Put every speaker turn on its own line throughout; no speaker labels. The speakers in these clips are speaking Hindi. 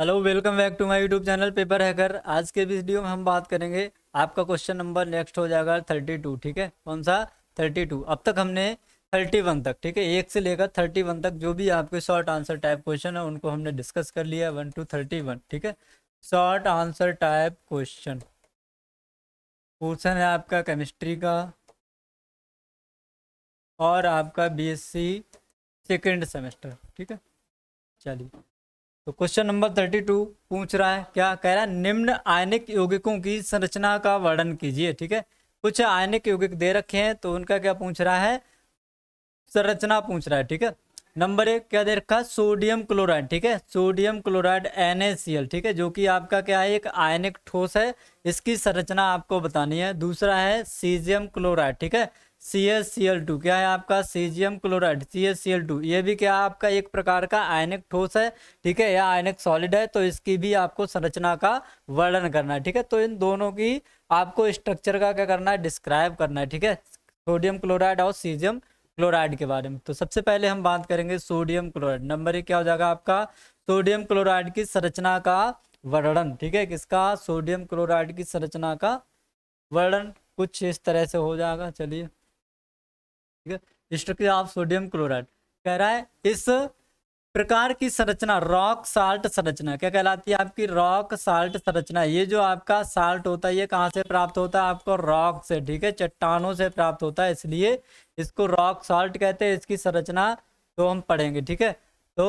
hello welcome back to my YouTube channel paper hacker आज के वीडियो में हम बात करेंगे आपका क्वेश्चन नंबर नेक्स्ट हो जाएगा थर्टी टू ठीक है कौन सा थर्टी टू अब तक हमने थर्टी वन तक ठीक है एक से लेकर थर्टी वन तक जो भी आपके शॉर्ट आंसर टाइप क्वेश्चन है उनको हमने डिस्कस कर लिया वन टू थर्टी वन ठीक है short answer type question question है आपका केमिस्ट्री का और आपका बी सी सेकेंड सेमेस्टर ठीक है चलिए तो क्वेश्चन नंबर थर्टी टू पूछ रहा है क्या कह रहा है निम्न आयनिक यौगिकों की संरचना का वर्णन कीजिए ठीक है कुछ आयनिक यौगिक दे रखे हैं तो उनका क्या पूछ रहा है संरचना पूछ रहा है ठीक है नंबर एक क्या दे रखा है सोडियम क्लोराइड ठीक है सोडियम क्लोराइड एन ठीक है जो कि आपका क्या है एक आयनिक ठोस है इसकी संरचना आपको बतानी है दूसरा है सीजियम क्लोराइड ठीक है C S C L two क्या है आपका caesium chloride C S C L two ये भी क्या आपका एक प्रकार का आयनिक ठोस है ठीक है या आयनिक सॉलिड है तो इसकी भी आपको संरचना का वर्णन करना है ठीक है तो इन दोनों की आपको स्ट्रक्चर का क्या करना है डिस्क्राइब करना है ठीक है सोडियम क्लोराइड और सीजियम क्लोराइड के बारे में तो सबसे पहले हम बात करेंगे सोडियम क्लोराइड नंबर एक क्या हो जाएगा आपका सोडियम क्लोराइड की संरचना का वर्णन ठीक है किसका सोडियम क्लोराइड की संरचना का वर्णन कुछ इस तरह से हो जाएगा चलिए ठीक है स्ट्रक्चर ऑफ सोडियम क्लोराइड कह रहा है इस प्रकार की संरचना रॉक साल्ट संरचना क्या कहलाती है आपकी रॉक साल्ट संरचना ये जो आपका साल्ट होता है ये कहाँ से प्राप्त होता है आपको रॉक से ठीक है चट्टानों से प्राप्त होता है इसलिए इसको रॉक साल्ट कहते हैं इसकी संरचना तो हम पढ़ेंगे ठीक है तो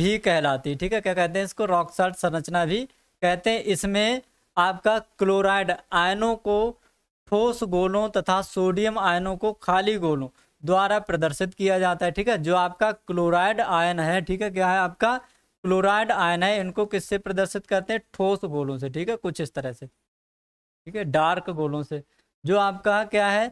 भी कहलाती है ठीक है क्या कहते हैं इसको रॉक साल्ट संरचना भी कहते हैं इसमें आपका क्लोराइड आयनों को ठोस गोलों तथा सोडियम आयनों को खाली गोलों द्वारा प्रदर्शित किया जाता है ठीक है जो आपका क्लोराइड आयन है ठीक है क्या है आपका क्लोराइड आयन है इनको किससे प्रदर्शित करते हैं ठोस गोलों से ठीक है कुछ इस तरह से ठीक है डार्क गोलों से जो आपका क्या है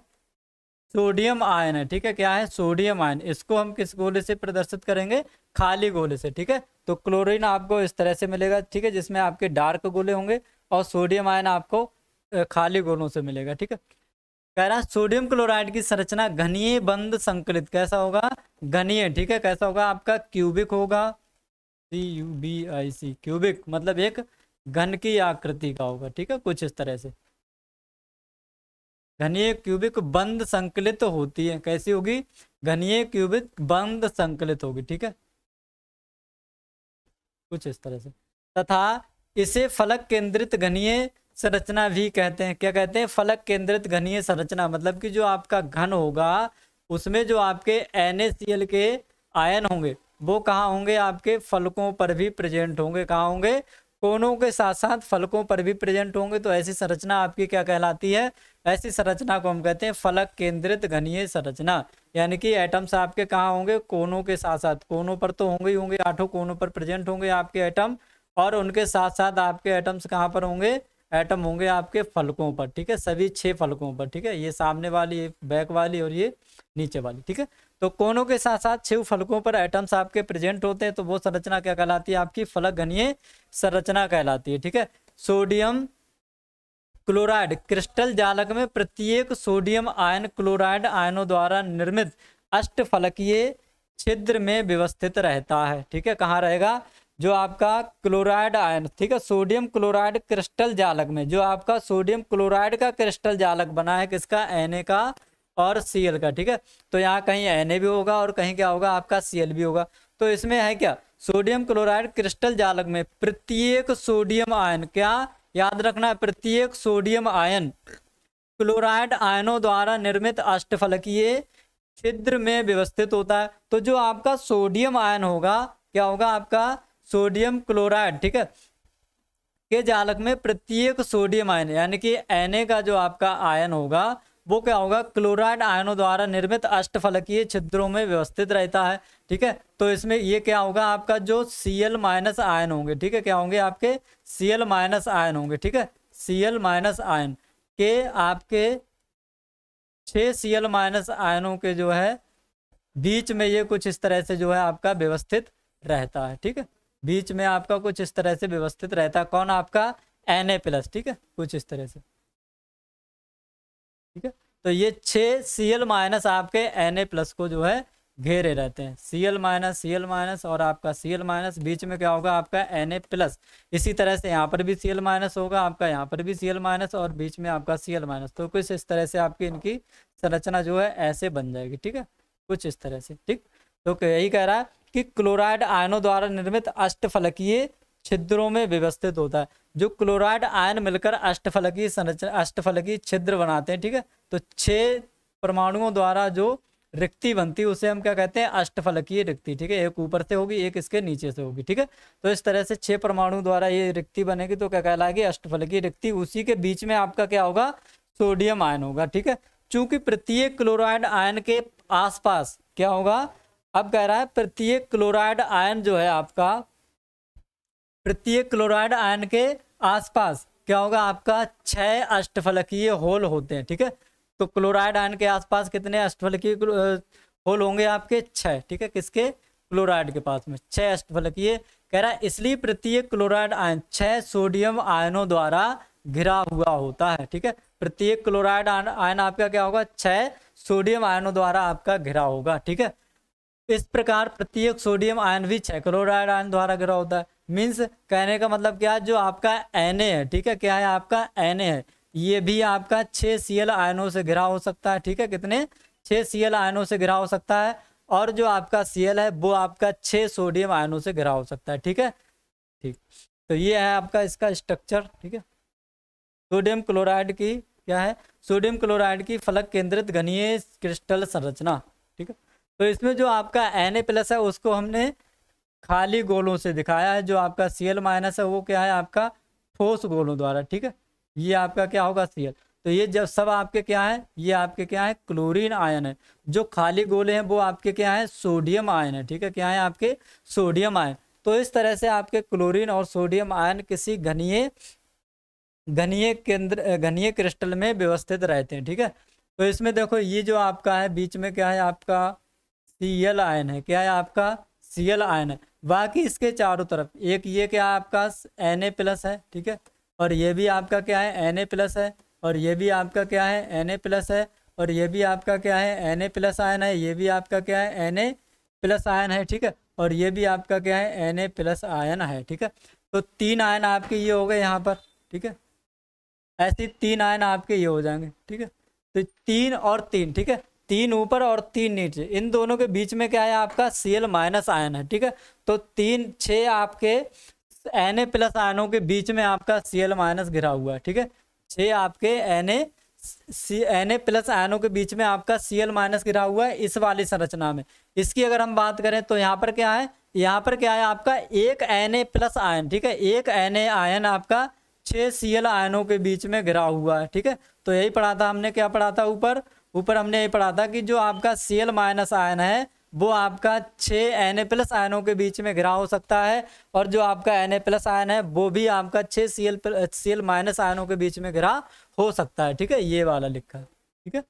सोडियम आयन है ठीक है क्या है सोडियम आयन इसको हम किस गोले से प्रदर्शित करेंगे खाली गोले से ठीक है तो क्लोरीन आपको इस तरह से मिलेगा ठीक है जिसमें आपके डार्क गोले होंगे और सोडियम आयन आपको खाली गोलों से मिलेगा ठीक है कह रहा है सोडियम क्लोराइड की संरचना घनीय बंद संकलित कैसा होगा घनीय ठीक है कैसा होगा आपका क्यूबिक होगा C U B I C cubic मतलब एक घन की आकृति का होगा ठीक है कुछ इस तरह से घनीय क्यूबिक बंद संकलित होती है कैसी होगी घनीय क्यूबिक बंद संकलित होगी ठीक है कुछ इस तरह से तथा इसे फलक केंद्रित घनीय संरचना भी कहते हैं क्या कहते हैं फलक केंद्रित घनीय संरचना मतलब कि जो आपका घन होगा उसमें जो आपके एन के आयन होंगे वो कहाँ होंगे आपके फलकों पर भी प्रेजेंट होंगे कहाँ होंगे कोनों के साथ साथ फलकों पर भी प्रेजेंट होंगे तो ऐसी संरचना आपकी क्या कहलाती है ऐसी संरचना को हम कहते हैं फलक केंद्रित घनीय संरचना यानी कि एटम्स आपके कहाँ होंगे कोनों के साथ साथ कोनों पर तो होंगे ही होंगे आठों कोनों पर प्रेजेंट होंगे आपके एटम और उनके साथ साथ आपके एटम्स कहाँ पर होंगे एटम होंगे आपके फलकों पर ठीक है सभी छः फलकों पर ठीक है ये सामने वाली बैक वाली और ये नीचे वाली ठीक है तो कोनों के साथ साथ छह फलकों पर एटम्स आपके प्रेजेंट होते हैं तो वो संरचना क्या कहलाती है आपकी फलक घनीय संरचना कहलाती है ठीक है सोडियम क्लोराइड क्रिस्टल जालक में प्रत्येक सोडियम आयन क्लोराइड आयनों द्वारा निर्मित फलकीय छिद्र में व्यवस्थित रहता है ठीक है कहाँ रहेगा जो आपका क्लोराइड आयन ठीक है सोडियम क्लोराइड क्रिस्टल जालक में जो आपका सोडियम क्लोराइड का क्रिस्टल जालक बना है किसका एन का और सी का ठीक है तो यहाँ कहीं एन भी होगा और कहीं क्या होगा आपका सी भी होगा तो इसमें है क्या सोडियम क्लोराइड क्रिस्टल जालक में प्रत्येक सोडियम आयन क्या याद रखना है प्रत्येक सोडियम आयन क्लोराइड आयनों द्वारा निर्मित अष्टफलकीय छिद्र में व्यवस्थित होता है तो जो आपका सोडियम आयन होगा क्या होगा आपका सोडियम क्लोराइड ठीक है के जालक में प्रत्येक सोडियम आयन यानी कि एन का जो आपका आयन होगा वो क्या होगा क्लोराइड आयनों द्वारा निर्मित अष्टफलकीय छिद्रों में व्यवस्थित रहता है ठीक है तो इसमें ये क्या होगा आपका जो सी एल माइनस आयन होंगे ठीक है क्या होंगे आपके सी एल माइनस आयन होंगे ठीक है सी एल माइनस आयन के आपके छः सी एल माइनस आयनों के जो है बीच में ये कुछ इस तरह से जो है आपका व्यवस्थित रहता है ठीक है बीच में आपका कुछ इस तरह से व्यवस्थित रहता है कौन आपका एन ए प्लस ठीक है कुछ इस तरह से ठीक है तो ये छः सी एल माइनस आपके एन ए प्लस को जो है घेरे रहते हैं C L minus C L minus और आपका सी एल माइनस बीच में क्या होगा आपका एन ए प्लस इसी तरह से यहाँ पर भी सी एल माइनस होगा आपका यहाँ पर भी सी एल माइनस और बीच में आपका सी एल माइनस तो कुछ इस तरह से आपकी इनकी संरचना जो है ऐसे बन जाएगी ठीक है कुछ इस तरह से ठीक तो यही कह रहा है कि क्लोराइड आयनों द्वारा निर्मित अष्टफलकीय छिद्रों में व्यवस्थित होता है जो क्लोराइड आयन मिलकर अष्टफलकीय संरचना अष्टफलकीय छिद्र बनाते हैं ठीक है तो छह परमाणुओं द्वारा जो रिक्ति बनती है उसे हम क्या कहते हैं अष्टफलकीय रिक्ति ठीक है एक ऊपर से होगी एक इसके नीचे से होगी ठीक है तो इस तरह से छह परमाणु द्वारा ये रिक्ति बनेगी तो क्या कहलाएगी अष्टफलकीय रिक्ति उसी के बीच में आपका क्या होगा सोडियम आयन होगा ठीक है चूंकि प्रत्येक क्लोराइड आयन के आसपास क्या होगा अब कह रहा है प्रत्येक क्लोराइड आयन जो है आपका प्रत्येक क्लोराइड आयन के आसपास क्या होगा आपका छ अष्टफलकीय होल होते हैं ठीक है तो क्लोराइड आयन के आसपास कितने अष्टफलकीय होल होंगे आपके छह ठीक है किसके क्लोराइड के पास में छह अष्टफलकीय कह रहा है इसलिए प्रत्येक क्लोराइड आयन छह सोडियम आयनों द्वारा घिरा हुआ होता है ठीक है प्रत्येक क्लोराइड आयन आपका क्या होगा छह सोडियम आयनों द्वारा आपका घिरा होगा ठीक है इस प्रकार प्रत्येक सोडियम आयन भी छह क्लोराइड आयन द्वारा घिरा होता है मीन्स कहने का मतलब क्या है जो आपका एन है ठीक है क्या है आपका एन है ये भी आपका छह सी एल आयनों से घिरा हो सकता है ठीक है कितने छह सी एल आयनों से घिरा हो सकता है और जो आपका सी एल है वो आपका छह सोडियम आयनों से घिरा हो सकता है ठीक है ठीक तो ये है आपका इसका स्ट्रक्चर ठीक है सोडियम क्लोराइड की क्या है सोडियम क्लोराइड की फलक केंद्रित घनीय क्रिस्टल संरचना ठीक है तो इसमें जो आपका एन प्लस है उसको हमने खाली गोलों से दिखाया है जो आपका सी माइनस है वो क्या है आपका ठोस गोलों द्वारा ठीक है ये आपका क्या होगा सी तो ये जब सब आपके क्या है ये आपके क्या है क्लोरीन आयन है जो खाली गोले हैं वो आपके क्या है सोडियम आयन है ठीक है क्या है आपके सोडियम आयन तो इस तरह से आपके क्लोरीन और सोडियम आयन किसी घनीय घनीय केंद्र घनीय क्रिस्टल में व्यवस्थित रहते हैं ठीक है तो इसमें देखो ये जो आपका है बीच में क्या है आपका सी एल आयन है क्या है आपका सी एल आयन है बाकी इसके चारों तरफ एक ये क्या है आपका एन ए प्लस है ठीक है और ये भी आपका क्या है एन ए प्लस है और ये भी आपका क्या है एन ए प्लस है और ये भी आपका क्या है एन ए प्लस आयन है ये भी आपका क्या है एन ए प्लस आयन है ठीक है और ये भी आपका क्या है एन ए प्लस आयन है ठीक है तो तीन आयन आपके ये हो गए यहाँ पर ठीक है ऐसे तीन आयन आपके ये हो जाएंगे ठीक है तो तीन और तीन ठीक है तीन ऊपर और तीन नीचे इन दोनों के बीच में क्या है आपका सी एल माइनस आयन है ठीक है तो तीन छः आपके एन ए प्लस आयनों के बीच में आपका सी एल माइनस घिरा हुआ है ठीक है छः आपके N A C N A plus आयनों के बीच में आपका सी एल माइनस घिरा हुआ है इस वाली संरचना में इसकी अगर हम बात करें तो यहाँ पर क्या है यहाँ पर क्या है आपका एक एन ए प्लस आयन ठीक है एक एन ए आयन आपका छः सी एल आयनों के बीच में घिरा हुआ है ठीक है तो यही पढ़ा था हमने क्या पढ़ा था ऊपर ऊपर हमने ये पढ़ा था कि जो आपका सी एल माइनस आयन है वो आपका छः एन ए प्लस आयनों के बीच में घिरा हो सकता है और जो आपका एन ए प्लस आयन है वो भी आपका छः C L C L minus आयनों के बीच में घिरा हो सकता है ठीक है ये वाला लिखा है ठीक है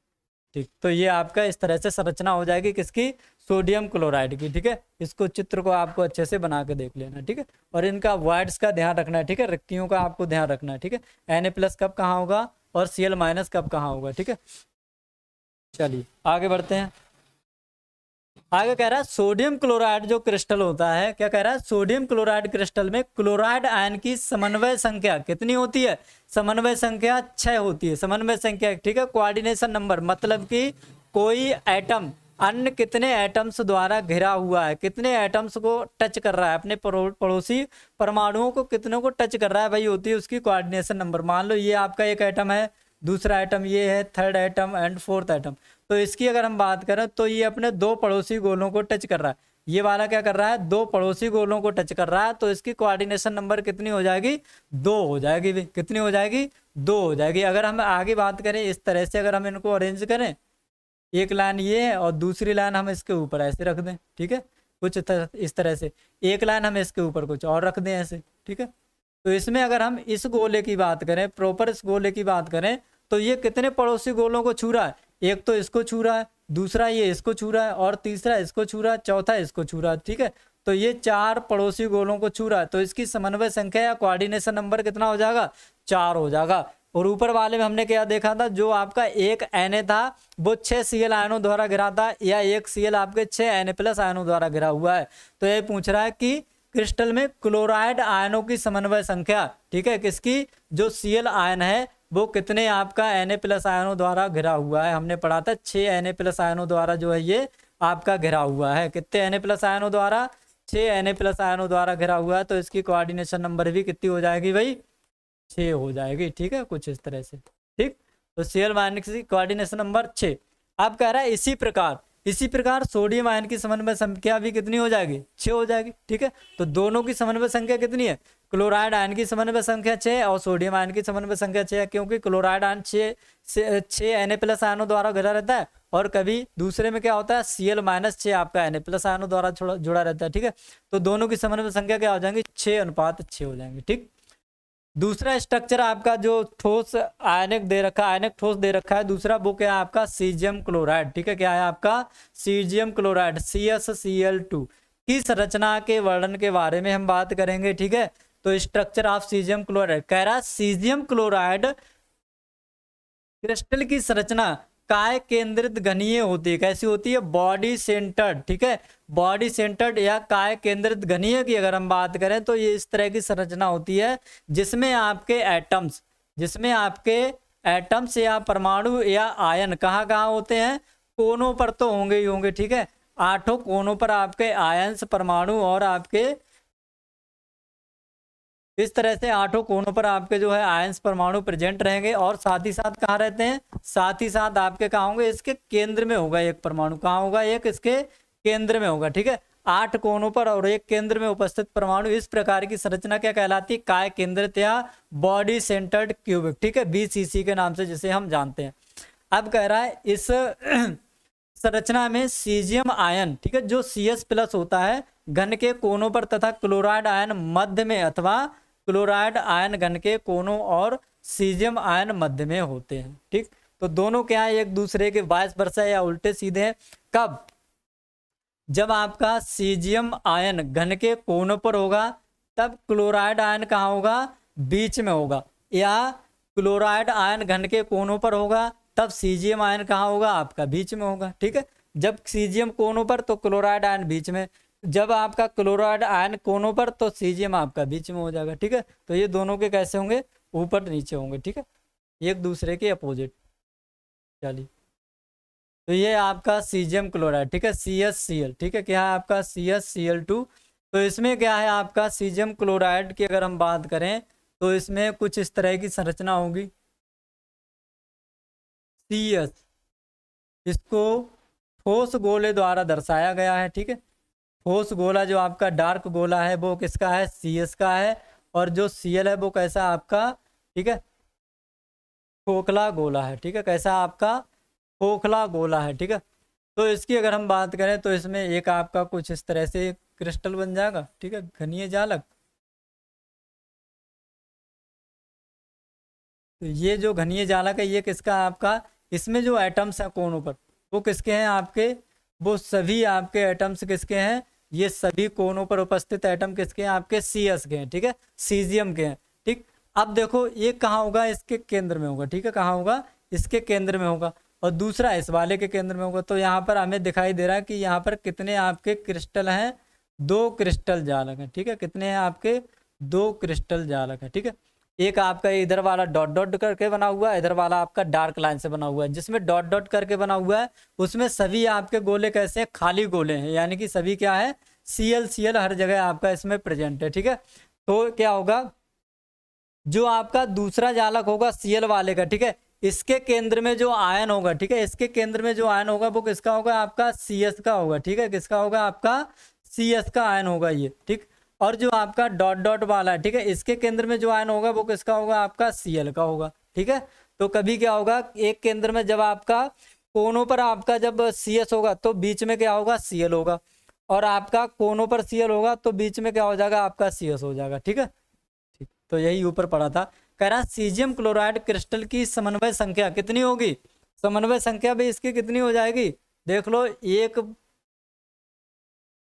ठीक तो ये आपका इस तरह से संरचना हो जाएगी किसकी सोडियम क्लोराइड की ठीक है इसको चित्र को आपको अच्छे से बना के देख लेना ठीक है और इनका वर्ड्स का ध्यान रखना है ठीक है रिक्तियों का आपको ध्यान रखना है ठीक है एन ए प्लस कब कहाँ होगा और सी एल माइनस कब कहाँ होगा ठीक है चलिए आगे बढ़ते हैं आगे कह रहा है सोडियम क्लोराइड जो क्रिस्टल होता है क्या कह रहा है सोडियम क्लोराइड क्रिस्टल में क्लोराइड आयन की समन्वय संख्या कितनी होती है समन्वय संख्या छह होती है समन्वय संख्या ठीक है कोऑर्डिनेशन नंबर मतलब कि कोई एटम अन्य कितने एटम्स द्वारा घिरा हुआ है कितने एटम्स को टच कर रहा है अपने पड़ोसी परमाणुओं को कितनों को टच कर रहा है भाई होती है उसकी कोऑर्डिनेशन नंबर मान लो ये आपका एक एटम है दूसरा आइटम ये है third item and fourth item तो इसकी अगर हम बात करें तो ये अपने दो पड़ोसी गोलों को टच कर रहा है ये वाला क्या कर रहा है दो पड़ोसी गोलों को टच कर रहा है तो इसकी कोऑर्डिनेशन नंबर कितनी हो जाएगी दो हो जाएगी भी कितनी हो जाएगी दो हो जाएगी अगर हम आगे बात करें इस तरह से अगर हम इनको अरेंज करें एक लाइन ये है और दूसरी लाइन हम इसके ऊपर ऐसे रख दें ठीक है कुछ इस तरह से एक लाइन हम इसके ऊपर कुछ और रख दें ऐसे ठीक है तो इसमें अगर हम इस गोले की बात करें प्रॉपर इस गोले की बात करें तो ये कितने पड़ोसी गोलों को छू रहा है एक तो इसको छू रहा है दूसरा ये इसको छू रहा है और तीसरा इसको छू रहा है चौथा इसको छू रहा है ठीक है तो ये चार पड़ोसी गोलों को छू रहा है तो इसकी समन्वय संख्या या कोऑर्डिनेशन नंबर कितना हो जाएगा चार हो जाएगा और ऊपर वाले में हमने क्या देखा था जो आपका एक एन था वो छह सी एल आयनों द्वारा घिरा था या एक सी एल आपके छह एन प्लस आयनों द्वारा घिरा हुआ है तो ये पूछ रहा है कि क्रिस्टल में क्लोराइड आयनों की समन्वय संख्या ठीक है किसकी जो सीएल आयन है वो कितने आपका एन प्लस आयनों द्वारा घिरा हुआ है हमने पढ़ा था छः एन प्लस आयनों द्वारा जो है ये आपका घिरा हुआ है कितने एन प्लस आयनों द्वारा छः एन प्लस आयनों द्वारा घिरा हुआ है तो इसकी कोऑर्डिनेशन नंबर भी कितनी हो जाएगी भाई छः हो जाएगी ठीक है कुछ इस तरह से ठीक तो सीएल माइनस की नंबर छः आप कह रहे हैं इसी प्रकार इसी प्रकार सोडियम आयन की समन्वय संख्या भी कितनी हो जाएगी छः हो जाएगी ठीक है तो दोनों की समन्वय संख्या कितनी है क्लोराइड आयन की समन्वय संख्या छः और सोडियम आयन की समन्वय संख्या छः है क्योंकि क्लोराइड आयन छः से छः एन ए प्लस आयनों द्वारा घिरा रहता है और कभी दूसरे में क्या होता है सी एल माइनस छः आपका एन ए प्लस आयनों द्वारा जुड़ा रहता है ठीक है तो दोनों की समन्वय संख्या क्या हो जाएंगी छः अनुपात छः हो जाएंगे ठीक दूसरा स्ट्रक्चर आपका जो ठोस आयनिक दे रखा है आयनिक ठोस दे रखा है दूसरा वो क्या है आपका सीजियम क्लोराइड ठीक है क्या है आपका caesium chloride C S C L two किस रचना के वर्णन के बारे में हम बात करेंगे ठीक है तो स्ट्रक्चर ऑफ सीजियम क्लोराइड कह रहा है सीजियम क्लोराइड क्रिस्टल की संरचना काय केंद्रित घनीय होती है कैसी होती है बॉडी सेंटर्ड ठीक है बॉडी सेंटर्ड या काय केंद्रित घनीय की अगर हम बात करें तो ये इस तरह की संरचना होती है जिसमें आपके एटम्स जिसमें आपके एटम्स या परमाणु या आयन कहाँ कहाँ होते हैं कोनों पर तो होंगे ही होंगे ठीक है आठों कोनों पर आपके आयन्स परमाणु और आपके इस तरह से आठों कोनों पर आपके जो है आयंस परमाणु प्रेजेंट रहेंगे और साथ ही साथ कहाँ रहते हैं साथ ही साथ आपके कहाँ होंगे इसके केंद्र में होगा एक परमाणु कहाँ होगा एक इसके केंद्र में होगा ठीक है आठ कोनों पर और एक केंद्र में उपस्थित परमाणु इस प्रकार की संरचना क्या कहलाती है काय केंद्रित या बॉडी सेंटर्ड क्यूबिक ठीक है बी के नाम से जिसे हम जानते हैं अब कह रहा है इस संरचना में सीजियम आयन ठीक है जो सी एस प्लस होता है घन के कोनों पर तथा क्लोराइड आयन मध्य में अथवा क्लोराइड आयन घन के कोनों और सीजियम आयन मध्य में होते हैं ठीक तो दोनों क्या है एक दूसरे के बाइस वर्षा या उल्टे सीधे हैं कब जब आपका सीजियम आयन घन के कोनों पर होगा तब क्लोराइड आयन कहाँ होगा बीच में होगा या क्लोराइड आयन घन के कोनों पर होगा तब सीजियम आयन कहाँ होगा आपका बीच में होगा ठीक है जब सीजियम कोनों पर तो क्लोराइड आयन बीच में जब आपका क्लोराइड आयन कोनों पर तो सीजियम आपका बीच में हो जाएगा ठीक है तो ये दोनों के कैसे होंगे ऊपर नीचे होंगे ठीक है एक दूसरे के अपोजिट चलिए तो ये आपका सीजियम क्लोराइड ठीक है सी एस सी एल ठीक है क्या है आपका C S C L two तो इसमें क्या है आपका सीजियम क्लोराइड की अगर हम बात करें तो इसमें कुछ इस तरह की संरचना होगी सी एस इसको ठोस गोले द्वारा दर्शाया गया है ठीक है ठोस गोला जो आपका डार्क गोला है वो किसका है सी का है और जो सी है वो कैसा आपका ठीक है खोखला गोला है ठीक है कैसा आपका खोखला गोला है ठीक है तो इसकी अगर हम बात करें तो इसमें एक आपका कुछ इस तरह से क्रिस्टल बन जाएगा ठीक है घनीय जालक तो ये जो घनीय जालक है ये किसका आपका इसमें जो एटम्स हैं कोनों पर वो किसके हैं आपके वो सभी आपके एटम्स किसके हैं ये सभी कोनों पर उपस्थित एटम किसके हैं आपके सी के हैं ठीक है सीजियम के हैं ठीक अब देखो ये कहाँ होगा इसके केंद्र में होगा ठीक है कहाँ होगा इसके केंद्र में होगा और दूसरा इस वाले के केंद्र में होगा तो यहाँ पर हमें दिखाई दे रहा है कि यहाँ पर कितने आपके क्रिस्टल हैं दो क्रिस्टल जालक हैं ठीक है कितने हैं आपके दो क्रिस्टल जालक है ठीक है एक आपका इधर वाला डॉट डॉट करके बना हुआ है इधर वाला आपका डार्क लाइन से बना हुआ है जिसमें डॉट डॉट करके बना हुआ है उसमें सभी आपके गोले कैसे हैं खाली गोले हैं यानी कि सभी क्या है सी एल सी एल हर जगह आपका इसमें प्रेजेंट है ठीक है तो क्या होगा जो आपका दूसरा जालक होगा सी एल वाले का ठीक है इसके केंद्र में जो आयन होगा ठीक है इसके केंद्र में जो आयन होगा वो किसका होगा आपका सी एस का होगा ठीक है किसका होगा आपका सी एस का आयन होगा ये ठीक और जो आपका डॉट डॉट वाला है ठीक है इसके केंद्र में जो आयन होगा वो किसका होगा आपका सीएल का होगा ठीक है तो कभी क्या होगा एक केंद्र में जब आपका कोनों पर आपका जब सीएस होगा तो बीच में क्या होगा सीएल होगा और आपका कोनों पर सीएल होगा तो बीच में क्या हो जाएगा आपका सीएस हो जाएगा ठीक है ठीक तो यही ऊपर पड़ा था कह रहा सीजियम क्लोराइड क्रिस्टल की समन्वय संख्या कितनी होगी समन्वय संख्या भी इसकी कितनी हो जाएगी देख लो एक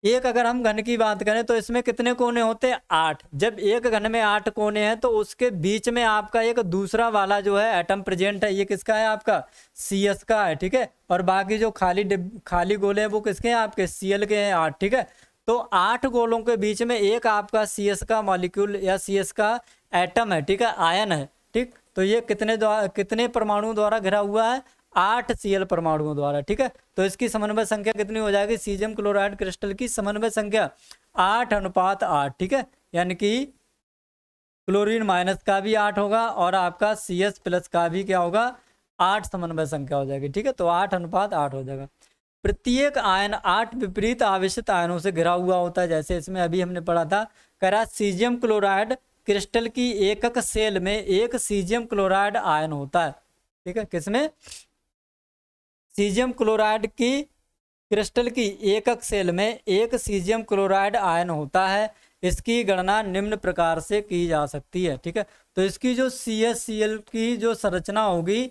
एक अगर हम घन की बात करें तो इसमें कितने कोने होते हैं आठ जब एक घन में आठ कोने हैं तो उसके बीच में आपका एक दूसरा वाला जो है एटम प्रेजेंट है ये किसका है आपका सी एस का है ठीक है और बाकी जो खाली खाली गोले हैं वो किसके हैं आपके सी एल के हैं आठ ठीक है तो आठ गोलों के बीच में एक आपका सी एस का मॉलिक्यूल या सी एस का एटम है ठीक है आयन है ठीक तो ये कितने द्वारा कितने परमाणु द्वारा घिरा हुआ है आठ सीएल परमाणुओं द्वारा ठीक है तो इसकी समन्वय संख्या कितनी हो जाएगी सीजियम क्लोराइड क्रिस्टल की समन्वय संख्या आठ अनुपात आठ ठीक है यानी कि क्लोरीन माइनस का भी आठ होगा और आपका सी एस प्लस का भी क्या होगा आठ समन्वय संख्या हो जाएगी ठीक है तो आठ अनुपात आठ हो जाएगा प्रत्येक आयन आठ विपरीत आवेशित आयनों से घिरा हुआ होता है जैसे इसमें अभी हमने पढ़ा था रहा सीजियम क्लोराइड क्रिस्टल की एकक सेल में एक सीजियम क्लोराइड आयन होता है ठीक है किसमें सीजियम क्लोराइड की क्रिस्टल की एकक सेल में एक सीजियम क्लोराइड आयन होता है इसकी गणना निम्न प्रकार से की जा सकती है ठीक है तो इसकी जो सी एस सी एल की जो संरचना होगी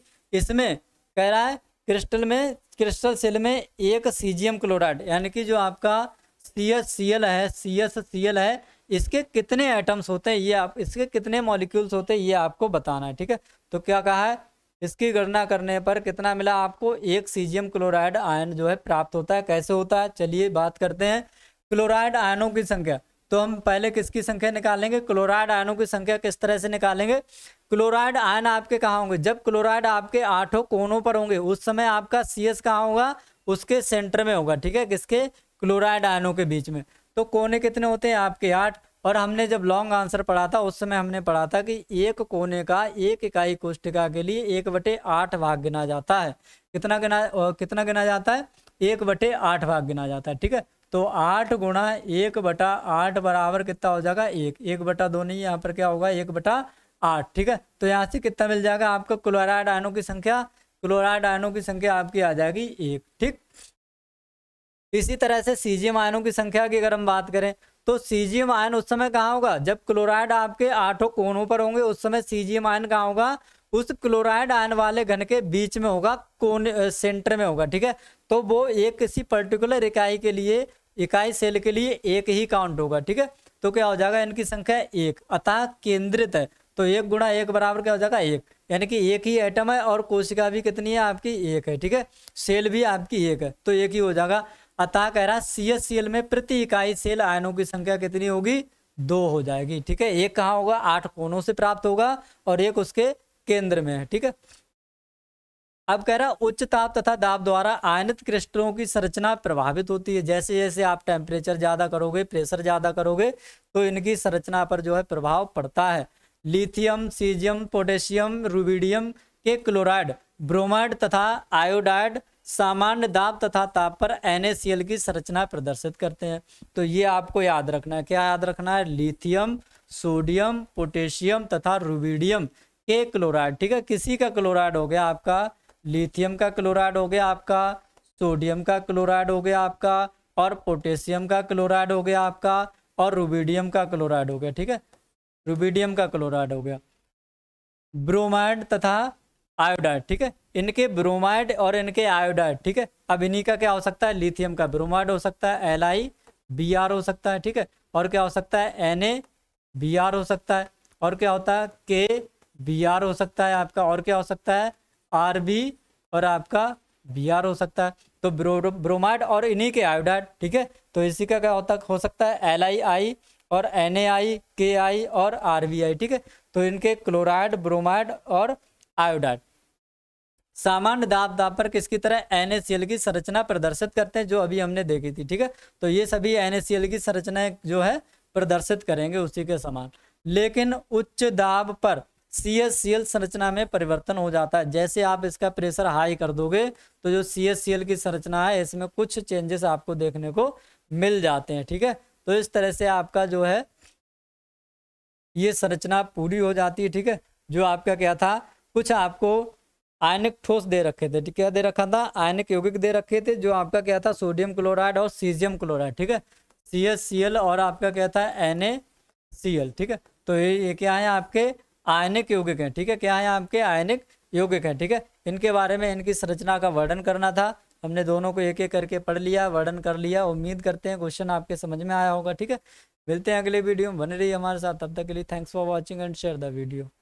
इसमें कह रहा है क्रिस्टल में क्रिस्टल सेल में एक सीजियम क्लोराइड यानी कि जो आपका सी एस सी एल है सी एस सी एल है इसके कितने एटम्स होते हैं ये आप इसके कितने मॉलिक्यूल्स होते हैं ये आपको बताना है ठीक है तो क्या कहा है इसकी गणना करने पर कितना मिला आपको एक सीजियम क्लोराइड आयन जो है प्राप्त होता है कैसे होता है चलिए बात करते हैं क्लोराइड आयनों की संख्या तो हम पहले किसकी संख्या निकालेंगे क्लोराइड आयनों की संख्या किस तरह से निकालेंगे क्लोराइड आयन आपके कहाँ होंगे जब क्लोराइड आपके आठों कोनों पर होंगे उस समय आपका सी एस कहाँ होगा उसके सेंटर में होगा ठीक है किसके क्लोराइड आयनों के बीच में तो कोने कितने होते हैं आपके आठ और हमने जब लॉन्ग आंसर पढ़ा था उस समय हमने पढ़ा था कि एक कोने का एक इकाई कोष्टिका के लिए एक बटे आठ भाग गिना जाता है कितना गिना कितना गिना जाता है एक बटे आठ भाग गिना जाता है ठीक है तो आठ गुणा एक बटा आठ बराबर कितना हो जाएगा एक एक बटा दो नहीं यहाँ पर क्या होगा एक बटा आठ ठीक है तो यहाँ से कितना मिल जाएगा आपको क्लोराइड आयनों की संख्या क्लोराइड आयनों की संख्या आपकी आ जाएगी एक ठीक इसी तरह से सीजियम आयनों की संख्या की अगर हम बात करें तो सीजियम आयन उस समय कहाँ होगा जब क्लोराइड आपके आठों कोनों पर होंगे उस समय सीजियम आयन कहाँ होगा उस क्लोराइड आयन वाले घन के बीच में होगा कोन सेंटर में होगा ठीक है तो वो एक किसी पर्टिकुलर इकाई के लिए इकाई सेल के लिए एक ही काउंट होगा ठीक है तो क्या हो जाएगा इनकी संख्या एक अतः केंद्रित है तो एक गुणा एक बराबर क्या हो जाएगा एक यानी कि एक ही एटम है और कोशिका भी कितनी है आपकी एक है ठीक है सेल भी आपकी एक है तो एक ही हो जाएगा अतः कह रहा सी एस सी एल में प्रति इकाई सेल आयनों की संख्या कितनी होगी दो हो जाएगी ठीक है एक कहाँ होगा आठ कोनों से प्राप्त होगा और एक उसके केंद्र में है ठीक है अब कह रहा उच्च ताप तथा दाब द्वारा आयनित क्रिस्टलों की संरचना प्रभावित होती है जैसे जैसे आप टेम्परेचर ज़्यादा करोगे प्रेशर ज़्यादा करोगे तो इनकी संरचना पर जो है प्रभाव पड़ता है लिथियम सीजियम पोटेशियम रूबीडियम के क्लोराइड ब्रोमाइड तथा आयोडाइड सामान्य दाब तथा ताप पर एन की संरचना प्रदर्शित करते हैं तो ये आपको याद रखना है क्या याद रखना है लिथियम सोडियम पोटेशियम तथा रूबीडियम के क्लोराइड ठीक है किसी का क्लोराइड हो गया आपका लिथियम का क्लोराइड हो गया आपका सोडियम का क्लोराइड हो गया आपका और पोटेशियम का क्लोराइड हो गया आपका और रूबीडियम का क्लोराइड हो गया ठीक है रूबीडियम का क्लोराइड हो गया ब्रोमाइड तथा आयोडाइड ठीक है इनके ब्रोमाइड और इनके आयोडाइड ठीक है अब इन्हीं का क्या हो सकता है लिथियम का ब्रोमाइड हो सकता है एल आई बी आर हो सकता है ठीक है और क्या हो सकता है एन ए बी आर हो सकता है और क्या होता है के बी आर हो सकता है आपका और क्या हो सकता है आर बी और आपका बी आर हो सकता है तो ब्रो ब्रोमाइड और इन्हीं के आयोडाइड ठीक है तो इसी का क्या होता हो सकता है एल आई आई और एन ए आई के आई और आर बी आई ठीक है तो इनके क्लोराइड ब्रोमाइड और आयोडाइड सामान्य दाब दाब पर किसकी तरह एन की संरचना प्रदर्शित करते हैं जो अभी हमने देखी थी ठीक है तो ये सभी एन की संरचना जो है प्रदर्शित करेंगे उसी के समान लेकिन उच्च दाब पर सी एस सी एल संरचना में परिवर्तन हो जाता है जैसे आप इसका प्रेशर हाई कर दोगे तो जो सी एस सी एल की संरचना है इसमें कुछ चेंजेस आपको देखने को मिल जाते हैं ठीक है तो इस तरह से आपका जो है ये संरचना पूरी हो जाती है ठीक है जो आपका क्या था कुछ आपको आयनिक ठोस दे रखे थे क्या दे रखा था आयनिक यौगिक दे रखे थे जो आपका क्या था सोडियम क्लोराइड और सीजियम क्लोराइड ठीक है सी एस सी एल और आपका क्या था एन ए सी एल ठीक है तो ये ये क्या है आपके आयनिक यौगिक हैं ठीक है क्या है आपके आयनिक यौगिक हैं ठीक है इनके बारे में इनकी संरचना का वर्णन करना था हमने दोनों को एक एक करके पढ़ लिया वर्णन कर लिया उम्मीद करते हैं क्वेश्चन आपके समझ में आया होगा ठीक है मिलते हैं अगले वीडियो में बने रही हमारे साथ तब तक के लिए thanks for watching and share the video